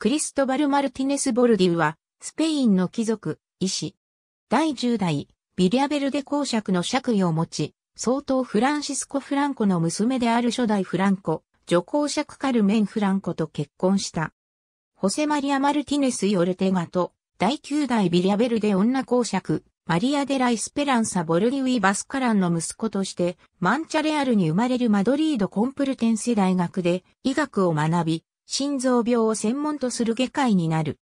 クリストバル・マルティネス・ボルディウは、スペインの貴族、医師。第10代、ビリアベルデ公爵の爵位を持ち、総統フランシスコ・フランコの娘である初代フランコ、女公爵カルメン・フランコと結婚した。ホセマリア・マルティネス・ヨルテガと、第9代ビリアベルデ女公爵、マリア・デラ・イスペランサ・ボルディウィ・バスカランの息子として、マンチャレアルに生まれるマドリード・コンプルテンセ大学で医学を学び、心臓病を専門とする外科医になる。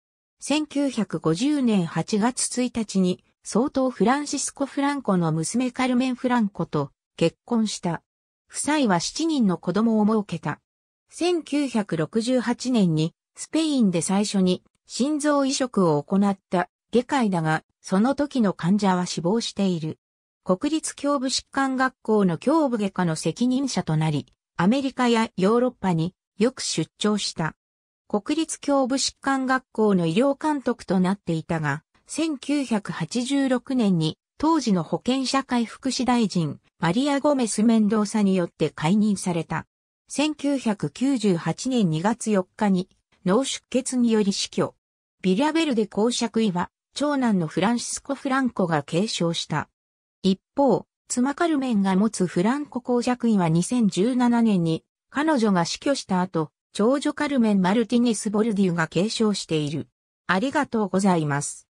1950年8月1日に、総統フランシスコ・フランコの娘カルメン・フランコと結婚した。夫妻は7人の子供を設けた。1968年にスペインで最初に心臓移植を行った外科医だが、その時の患者は死亡している。国立胸部疾患学校の胸部外科の責任者となり、アメリカやヨーロッパによく出張した。国立教部疾患学校の医療監督となっていたが、1986年に当時の保健社会福祉大臣、マリア・ゴメス・メンドーサによって解任された。1998年2月4日に脳出血により死去。ビリャ・ベルデ公爵医は、長男のフランシスコ・フランコが継承した。一方、妻カルメンが持つフランコ公爵位は2017年に彼女が死去した後、長女カルメン・マルティニス・ボルディウが継承している。ありがとうございます。